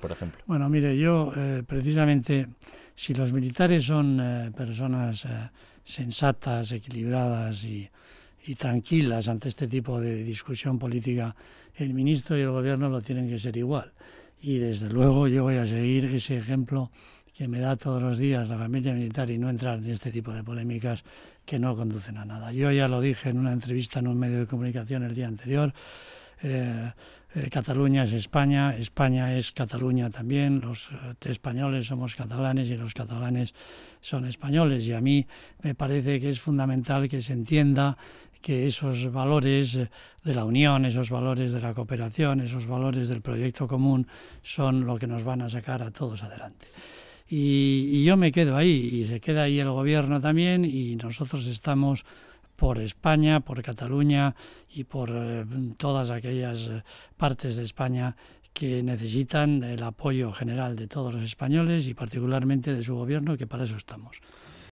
por ejemplo? Bueno, mire, yo eh, precisamente, si los militares son eh, personas eh, sensatas, equilibradas y, y tranquilas ante este tipo de discusión política, el ministro y el gobierno lo tienen que ser igual. Y desde luego yo voy a seguir ese ejemplo que me da todos los días la familia militar y no entrar en este tipo de polémicas que no conducen a nada. Yo ya lo dije en una entrevista en un medio de comunicación el día anterior, eh, eh, Cataluña es España, España es Cataluña también, los eh, españoles somos catalanes y los catalanes son españoles. Y a mí me parece que es fundamental que se entienda que esos valores de la unión, esos valores de la cooperación, esos valores del proyecto común son lo que nos van a sacar a todos adelante. y yo me quedo ahí, y se queda ahí el gobierno también, y nosotros estamos por España, por Cataluña y por eh, todas aquellas eh, partes de España que necesitan el apoyo general de todos los españoles y particularmente de su gobierno, que para eso estamos.